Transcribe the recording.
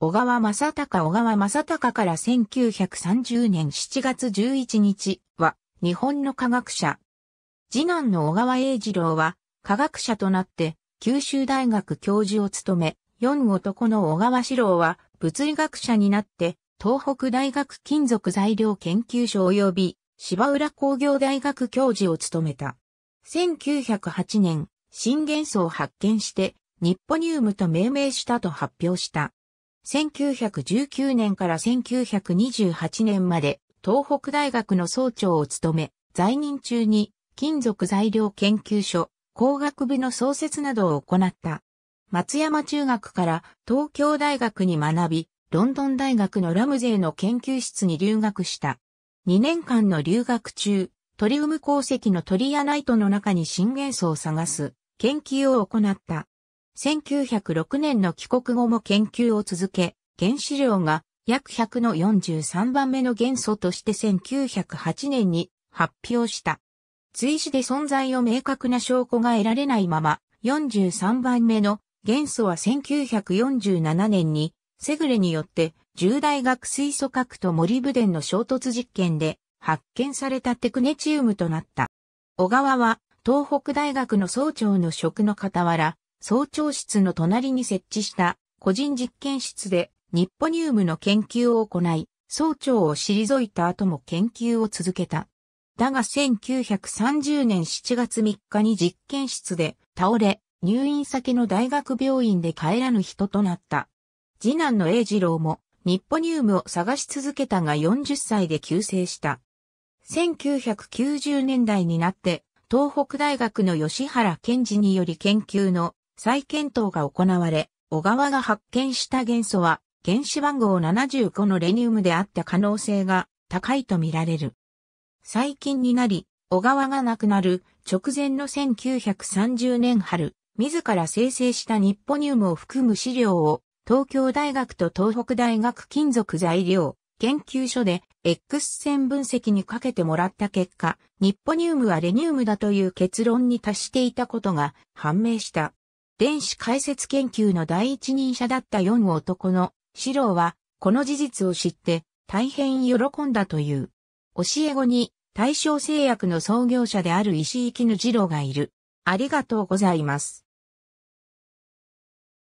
小川正隆小川正隆から1930年7月11日は日本の科学者。次男の小川英二郎は科学者となって九州大学教授を務め、四男の小川史郎は物理学者になって東北大学金属材料研究所及び芝浦工業大学教授を務めた。1908年、新元素を発見してニッポニウムと命名したと発表した。1919年から1928年まで東北大学の総長を務め、在任中に金属材料研究所、工学部の創設などを行った。松山中学から東京大学に学び、ロンドン大学のラムゼーの研究室に留学した。2年間の留学中、トリウム鉱石のトリアナイトの中に新元素を探す研究を行った。1906年の帰国後も研究を続け、原子量が約100の43番目の元素として1908年に発表した。追試で存在を明確な証拠が得られないまま、43番目の元素は1947年に、セグレによって重大学水素核とモリブデンの衝突実験で発見されたテクネチウムとなった。小川は東北大学の総長の職の傍ら、総長室の隣に設置した個人実験室でニッポニウムの研究を行い、総長を退いた後も研究を続けた。だが1930年7月3日に実験室で倒れ、入院先の大学病院で帰らぬ人となった。次男の英次郎もニッポニウムを探し続けたが40歳で急逝した。1990年代になって東北大学の吉原健治により研究の再検討が行われ、小川が発見した元素は原子番号75のレニウムであった可能性が高いとみられる。最近になり、小川が亡くなる直前の1930年春、自ら生成したニッポニウムを含む資料を東京大学と東北大学金属材料研究所で X 線分析にかけてもらった結果、ニッポニウムはレニウムだという結論に達していたことが判明した。電子解説研究の第一人者だった4男の、四郎は、この事実を知って、大変喜んだという。教え子に、対象製薬の創業者である石井絹次郎がいる。ありがとうございます。